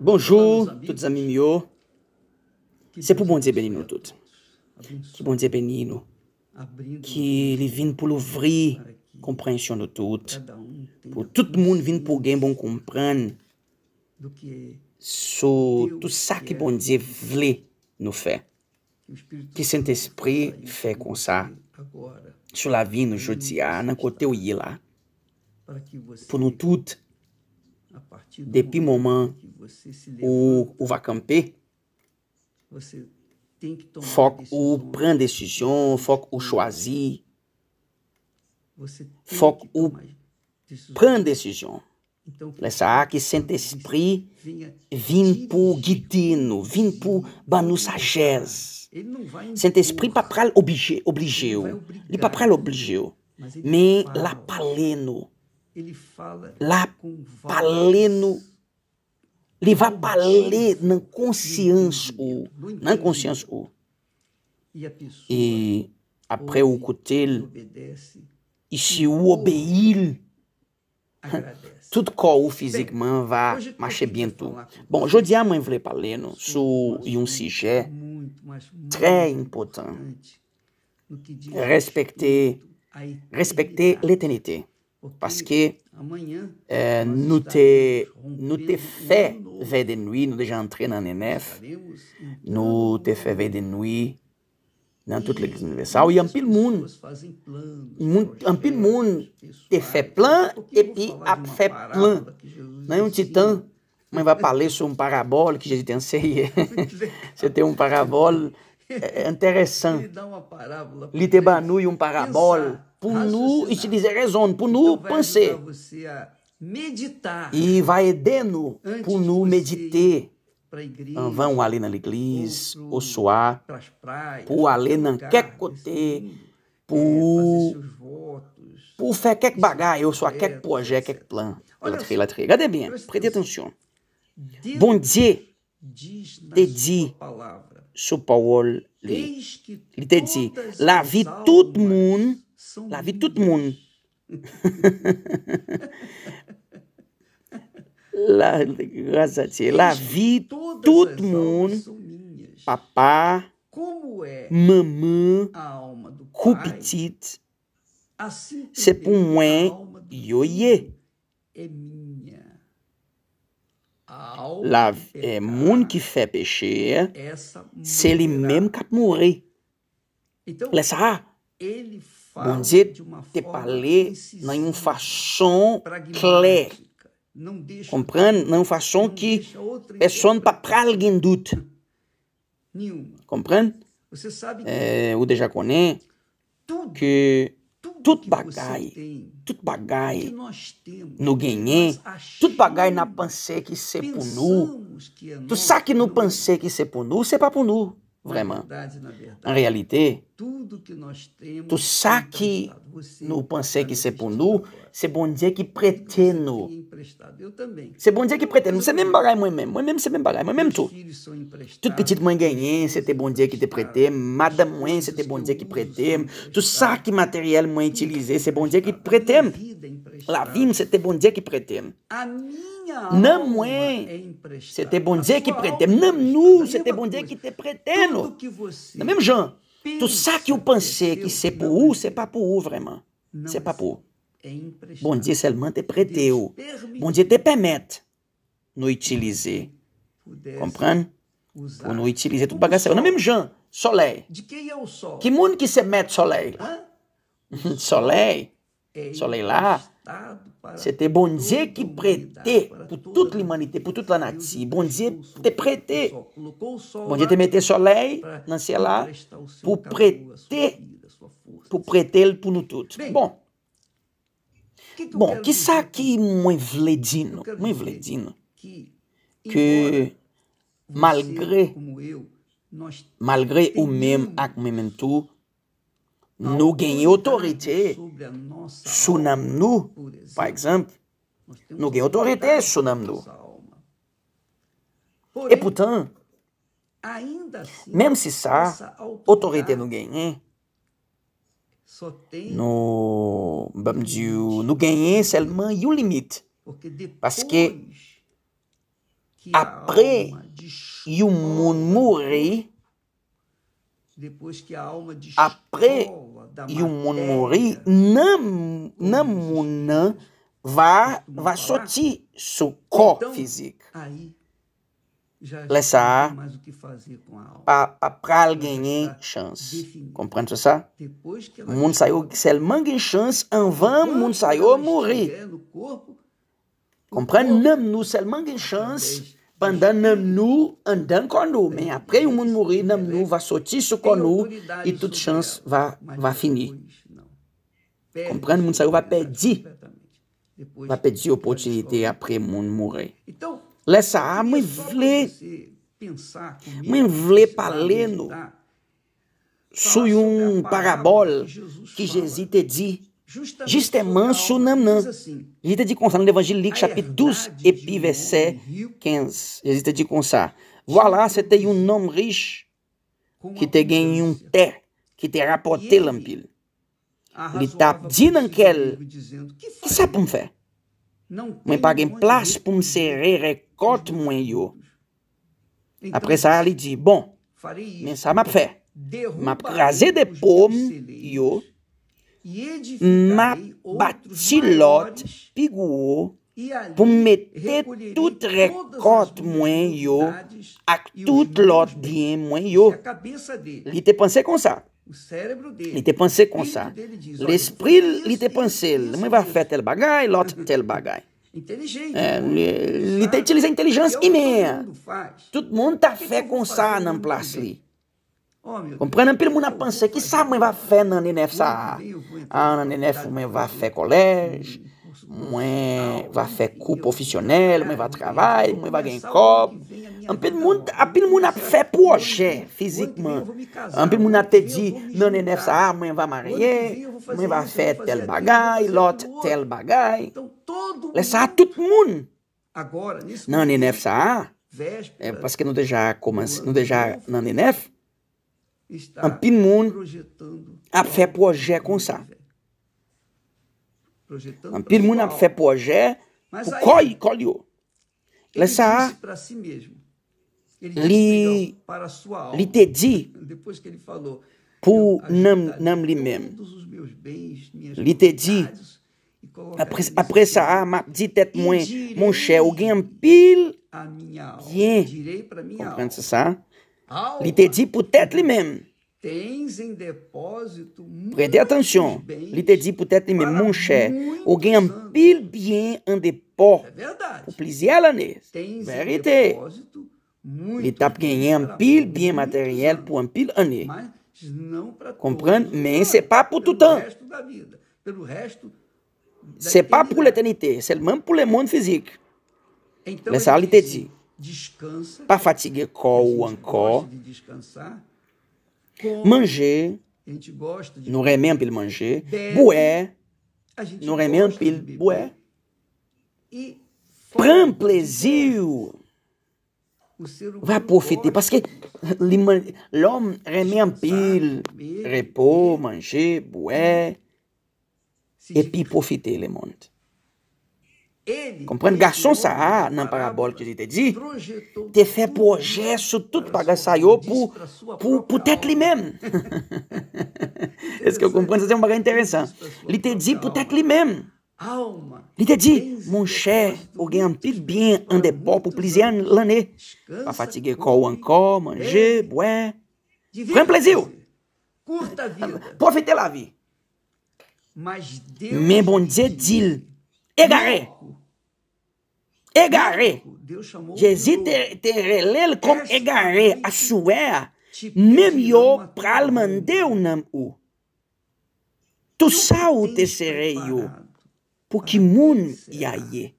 Bonjou, tout zami myo. Se pou bondje benin nou tout. Ki bondje benin nou. Ki li vin pou louvri komprensyon nou tout. Po tout moun vin pou gen bon kompren. Sou tout sa ki bondje vle nou fe. Ki sent espri fe kon sa. Sou la vin nou joti an, ah, nan kote ou yi la. Po nou tout... Depi mouman ou va kampe, fok ou pren desisyon, fok ou chwazi, fok ou pren desisyon. Le sa a ki sent espri vin pou gideno, vin pou banous ajez. Sent espri pa prel obligeo. Li pa prel obligeo. Men la paleno. ele fala lá paleno ele vai valer na consciência ou na consciência ou e après o cotel e se o obeir tudo qual o fisicamente vai marcher bem tudo. Bom, hoje a mãe Paleno, falar sobre um sujet très importante Respecter, a l'éternité parce que euh, nous te, nous te fait veille de nuit, nous déjà entré dans l'ENF, nous te fait veille de nuit dans toute l'Église universelle, et en pile monde, en pile monde te fait plein et puis a fait plein. Dans un titan, mãe vai falar sobre um parabole que Jesus eh, te enseia. Você tem um parabole é interessante. Ele dá te banui um parabole. Punu nous utiliser raison, pour nous meditar. E vai edeno, punu pour Igreja, vão ali na igreja, ou soar, por ali na quecote, por por faire quelque bagarre, eu sou a quelque projet, quelque plan. La tri, la tri. Regardez bien, prêtez attention. Bon dia, te dit sua palavra. Ele te diz, la vie tout monde la vi tout moun, la vi tout moun, papa, maman, kou petit, se pou mwen, yo ye, ah, la moun ki fe peche, se li men kat moun re, la sa, la sa, Bonze te parler dans une façon claire. Comprendre dans que façon qui personne pas pral gen doute. Comprendre? É, ou déjà connaît que toute bagaille, toute bagaille nous tudo toute bagaille na pensée que c'est pour nous, tout ça que nous é pensons que c'est pour nous, c'est pas pour nous, vraiment. En réalité, tousa ki nou pense ki se pou nou, se bondje ki prete nou. Se bondje ki prete nou, se men baray mwen men, mwen men se men baray, mwen men mtou. Tout petit mwen genyen, se te bondje ki bon bon bon te prete, madan mwen se te bondje ki prete, tousa ki materiel mwen itilize, se bondje ki prete. Lavim se te bondje ki prete. Nan mwen, se te bondje ki prete, nan nou, se te bondje ki te prete. Nan mwen jan, Tout ça que vous pensez que c'est pour vous, c'est pas pour vous vraiment. C'est pas pour vous. Bon Dieu seulement te prêté. Bon Dieu te permet nous utiliser. Comprendre? Pour nous utiliser tout bagasse. On a même Jean, soleil. De quem é o sol? Que monde qui se met soleil? soleil. E soley la, se bon bon te bondye ki prete pou tout l'imanite, pou tout la nati. Bondye te prete, bondye te mette soley nan se la pou prete, pou prete l pou nou tout. Bon, bon, ki sa ki mwen vle di nou? Mwen vle di nou? Ke malgre, malgre ou mwen ak mwen mwen tou, nou genye otorite sou nam nou, par ekzamp, nou genye otorite sou nam nou. E poutan, menm si sa, otorite nou genye, nou, bam diyo, nou genye selman yon limit, paske, apre yon moun mou re, apre Yon moun mouri, nan moun nan va soti sou kor fizik. Lè sa, pa pral genye chans. Komprende sa? Moun sayo sel man genye chans anvan moun sayo mouri. Komprende nan moun sel man genye chans. Pandan namnu andan konu. Men o mundo moun mouri, namnu va sortir sou konu e tout chance va, va fini. Komprende, moun sa yo va pedi. Va pedi opotinite apre moun mouri. Lè a mwen vle, mwen vle pale nou sou yon parabol ki Jezi te di Justemã Sunanã. Rita de Consá, no Evangelique, chapitre 12, epi, verset 15. Rita de Consá. Voilà, c'était um homme riche que te gagne um ter, que te rapporté l'ampile. Ele tá dizendo que então, ele, que sabe como fazer? Mãe paga em place para me serrer recorte moinho. Après ça, ele diz, bom, mas sabe fazer? Mas trazer de pomme, eu... ma bati lot pigou pou mette tout rekot mwen yo ak tout lot diyen mwen yo li te panse kon sa li te panse kon sa l'espril li te panse mwen va fe tel bagay, lot tel bagay li te itilize intelijans ki men tout moun ta fe kon sa nan plas li Kompren, oh, anpil moun a panse ki sa mwen va fe naninef sa a. A naninef mwen va fe kolej, mwen va fe ku profisyonel, mwen va travay, mwen va gen kop. Anpil moun a fe pou oje fizikman. Anpil moun a te di naninef sa a mwen va marye, mwen va fe tel bagay, lot tel bagay. Le sa a tout moun naninef sa a, paske nou deja naninef. Ampil moun ap fe proje kon sa. Ampil moun ap fe proje pou koli koli yo. Le sa a li te di pou nam li men. Li te di apre sa a ma di tet mwen monshe. Ogen ampil vyen. Komprende sa a? Ele te dit peut-être em depósito Prêtez atenção. Ele te diz peut-être lui-même, mon cher, ou gen an pil bien an depo é pou plizye l'anè. Verite. Li tap genyen an pil bien material por um pil anè. Komprende? Men, se pa pou resto. Se pa pou l'eternité, selman pou le moun fizik. Lè sa li te diz. pa fatigè kò ou an kò, manje, nou remè an pil manje, bouè, nou remè an pil bouè, pren plezi ou va poufite, paske lòm remè an pil repò, manje, bouè, epi poufite le mondè. komprende, garçon sa a, nan parabol ki li te di, te fe pou jesu tout bagay sa yo pou tet li men. Ese ki yo komprende, se te yon bagay interesan. Li te di pou tet li men. Li te di, moun chè, ou gen anpil bin, an de bo pou plizè an lanè. Pa fatigè kò ou an kò, manjè, bwen. Pren pleziw. Profite la vi. Men bon zè dil, E gare. E gare. Je zite te relel kom e gare. A sou e, mèm yo pralman de ou nan ou. Tou sa ou te sere yo? Pou ki moun ya ye?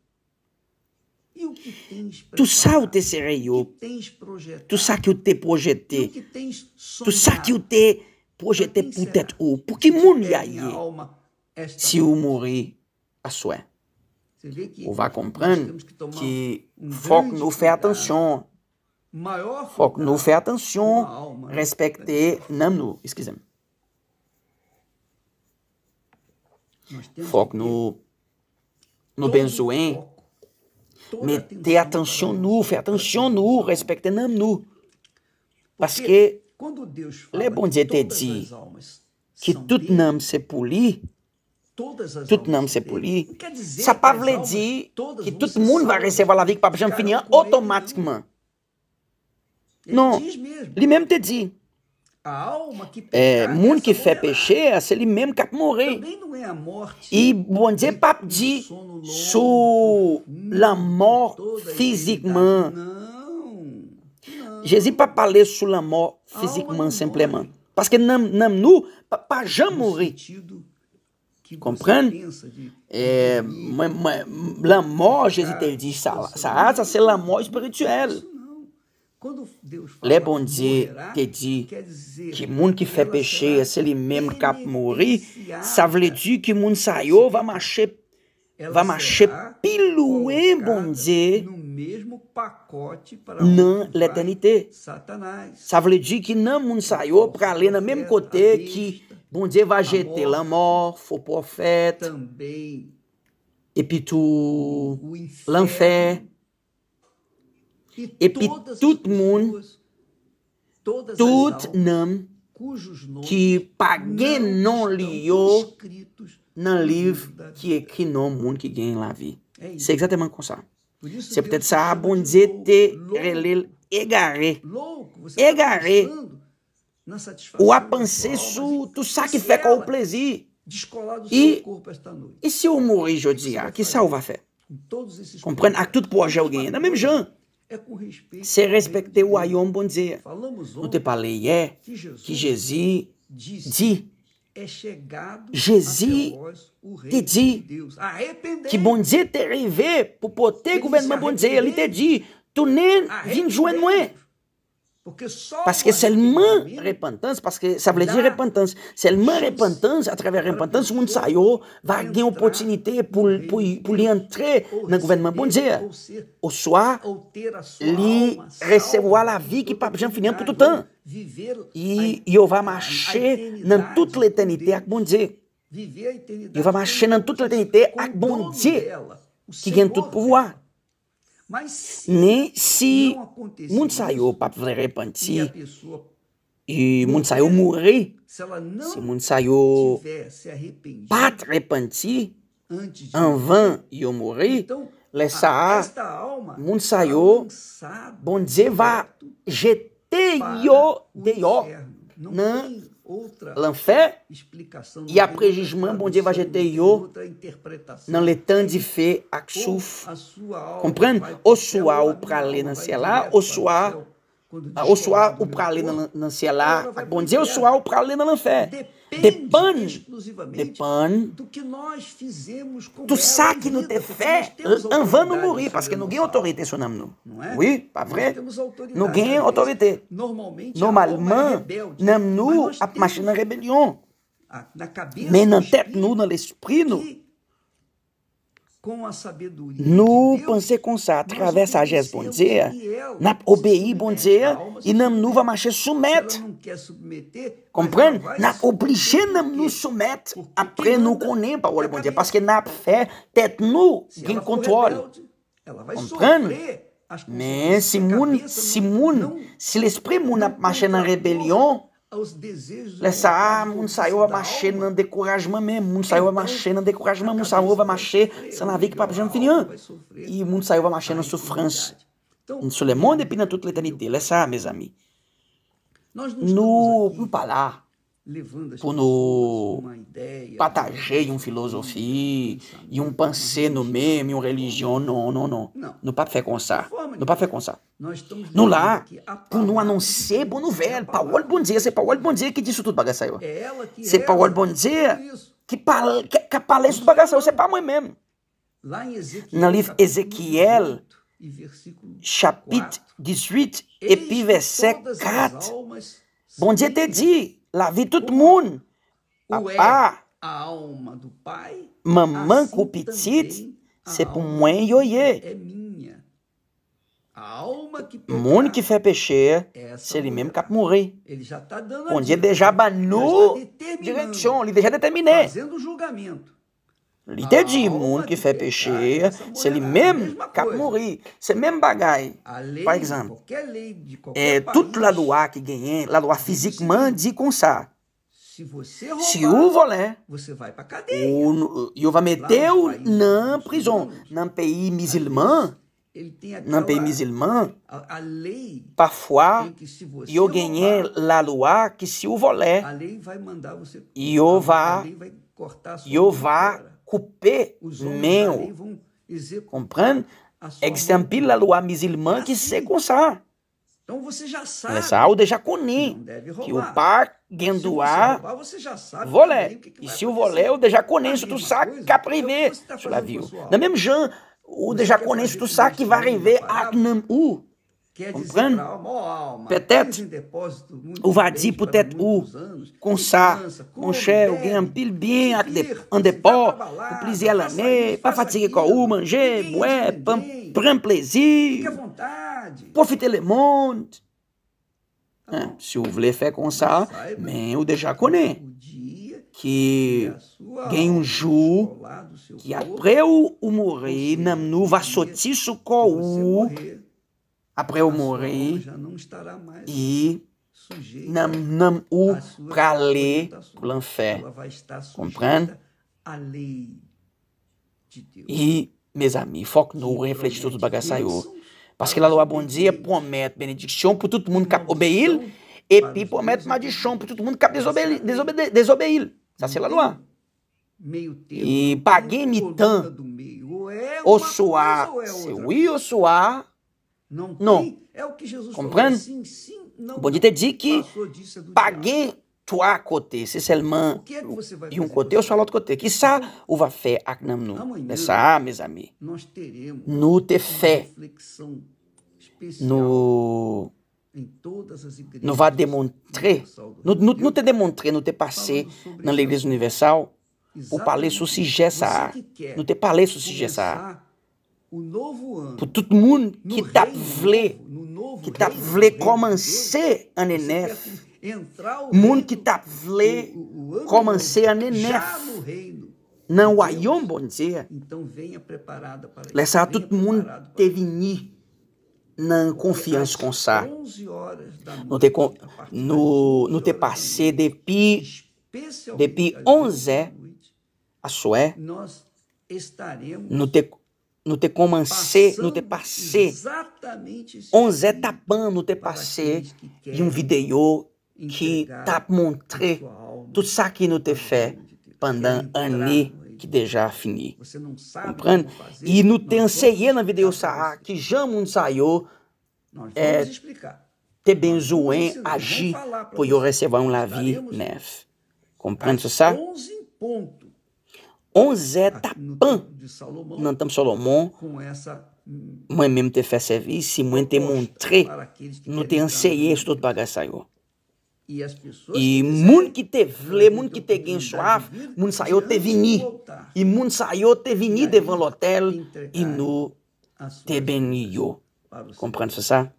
Tou sa ou te sere yo? Tou sa ki ou te projete? Tou sa ki ou te projete pou tet ou? Pou ki moun ya ye? Si ou mouri a sou e? ou vai comprando, que foco no faire attention. Né? Foco no faire attention, respecter, não no, excusez-moi. Foco no, no benzoem, meter atenção no, faire attention no, respecter, não no. Parce que, le bon Dieu te dit que tout nom se polit, tout nanm se pou li, sa pa vle di ki tout moun va resevo la vi ki non, eh, bon um pa pa jan finyan otomatikman. Non, li menm te di. Moun ki fe peche, se li menm kap mouri. I bon de pap di sou la mòr fizikman. Je zi pa pale sou la mòr fizikman simpleman. Paske nanm nou pa jan mouri. Comprendre é, uma, uma, L'amor, Jesus diz, ça a, c'est l'amour spirituel. Le bon Dieu te dit que le monde qui fait péché, c'est lui-même qui a mouru. Ça veut dire que le monde saiu va marcher, va marcher piloué, bon Dieu, dans l'éternité. Ça veut dire que le mundo saiu para ler no mesmo côté que Bom dia, va jeter la faux prophète. Também. Et puis tout l'enfer. Et puis tout le monde, tout nom que pagué non lieu dans le livre qui écrit non monde qui gagne la vie. C'est exactement comme ça. C'est peut-être ça, bom dia, te relève égaré. Tá égaré o apancesso do fé com o plaisir. E, e se eu morrer, je que salva qui ça on va faire Compreende? Há tudo projet ou gagner. Dans même gens, c'est respecter o Ayom bom Dieu. Não te falei é que Jesus dit Jesus é te diz que bom Dieu te rever para porter gouvernement bon Dieu. Ele te diz tu nem vim joindre é Parce que seulement repentance, parce que ça veut dire repentance, seulement repentance, à travers repentance, moun sa yo va gen opportunité pour, pour, pour li entrer dans le gouvernement bon Dieu. Ou soit, li recevoir la vie qui pape Jean finir pour tout le temps. E yo va marcher dans toute l'éternité avec bon Dieu. Yo va marcher dans toute l'éternité avec bon Dieu qui gagne tout pouvoir. Mais si moun sa yo pap vre e repenti, e moun sa yo si moun sa yo pat repenti, anvan yo moure, le sa moun sa bon Dieu, va jete yo deyo nan outra lanfé explicação e a prejismã bom dia vajeteio não lê tanto de fé a suf compreendo o suar o pra ler na lá o suar o suar o ler na lá bom dia o suar o pra ler na lanfé depende exclusivamente Depan, do que nós fizemos com do saque no te fé avant morrer porque ninguém autorité son não, não é? oui pas vrai ninguém autoridade. normalmente normalmente, não. nous a é machine rebelião. Ah, na cabeça mas na tête nous no l'esprit Nou panse kon sa atraves a jes bondze, nap obeye bondze e nam nou va mache soumet. Komprende? Nap oblije nam nou soumet apre nou konen parole bondze. Paske nap fe tet nou gen kontrole. Komprende? Men, si moun, si moun, si l'espre moun ap mache nan rebelyon, Lesa amun saioba maché nan decouragement même, mun saioba maché nan decouragement, mun saioba maché sans la vie que pape Jean finir. E mun saioba maché nan souffrance. Nous sommes le tá monde depuis toute l'éternité. Laisse ça, mes amis. no nous quando patageiam filosofia e um pensée no meme, uma religião, não, não, não. Não pode fazer com ça. Não pode fazer com ça. Não lá, por não anunciar Bono Velho, Paulo Bom Dia, se é Paulo Bom Dia que disse tudo bagaçaio. Se Paulo Bom Dia que, pal, que, que a palestra do bagaçaio, você é para mãe mesmo. No livro Ezequiel, chapitre 18, e puis 4, Bom Dia te dit, Lavi todo mundo. Papá. a alma do pai. Mamãe assim cupitit. Se pumuen yoye. É minha. A alma que O Mundo que fez peixe, é se ele mesmo cap morrer. Ele já está dando a Onde ele deixar banu direção, ele tá deixa determinar. Fazendo o julgamento. L'idée du monde qui fait péché, se le même qu'a mourir, c'est mesmo bagaille. Par exemple, é, toute la loi qui gagne, la loi physiquement manda e ça. Se você roubar, se o voler, você vai para cadeia. O, eu vai meter o na prisão, num pays musulmão. Num pays musulmão, parfois, eu ganhei la loi que se o e eu vai, eu vai couper meu hauts. Comprendre? Exemple, la loi musulmane qui c'est assim? comme Então você já sabe. Essa deixa coni. Que o par gendoar. Volé. E se o volé, tá então, o deixa coni. Se tu sabe, caprivé. Se lá viu. Na mesma Jean, o deixa coni. Se tu sabe que vai rever, tá acnam u. Pè tèt, um ou va di pò tèt ou, kon sa, kon chè, ou gen an pil bin, an depò, pou plizye lanè, pa fatsege kò ou manje, mwè, pran plezi, pou fitele moun. Se ou vle fè kon sa, men ou deja konè, ki gen yon jou, ki apre ou morè, nan nou va soti sou kò ou, aprender ah, eu morrer e não, o para ler o l'inferno. Compreende? E, meus amigos, foco no refletir tudo bagaçaiô. Parce que lá lá bom dia promete benedição para todo mundo que obeir e promete maldição para todo mundo que desobeir. desobeir, é desobeir. lá tá sei lá lá. E paguei-me tan. Ou é suar, se ou é soar. Non, kompren? Bondi te di ki page to a kote, se selman yon kote ou sa l'ot kote. Ki sa ou va fe ak nam nou? Ne sa a, mes ami? Nou te fe, nou va demontre, nou te demontre, nou te pase nan l'Eglise Universal ou pale sou sije sa a, nou te pale sou sije sa a. pou tout moun ki tap vle, ki tap vle komanse ane nef, moun ki tap vle komanse ane nef, nan wajon bonze, lè sa tout moun te vini nan konfians kon sa, nou te pase depi 11 a soe, nou te... no te comancê, no te passê, onze tapan no te passê, tá e um vídeo que tá montré tout ça qui nous te fait pendant année que déjà fini. Comprende? E não te enseie na video sa que jamo não saiu. É, te benzouen agir pour y recevoir um lavi neve. Compreende isso? 11 pontos. Onze ah, da não Nantam Salomão. Com essa Mãe mesmo te fez service, si mãe te montré, não te enseié isso tudo para saiu. E, e mundo que te vle, mundo que te ganha suave, mundo saiu te vini. E mundo saiu te vini devant l'hôtel e no te benio. Compreende ça?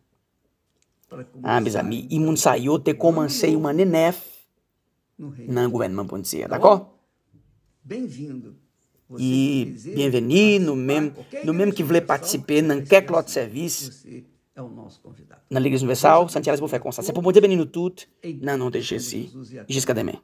Ah, mes amis, e mundo saiu te comecei uma nenef no governo tá d'accord? Tá Bem-vindo. E no mesmo, né, no mesmo que vle participer, não quer que serviço. Você É o nosso convidado. Na Liga Universal, Santiago Bufé Constância. É C'est pour bem-vindo tudo na nome de Jesus, jusqu'à demain.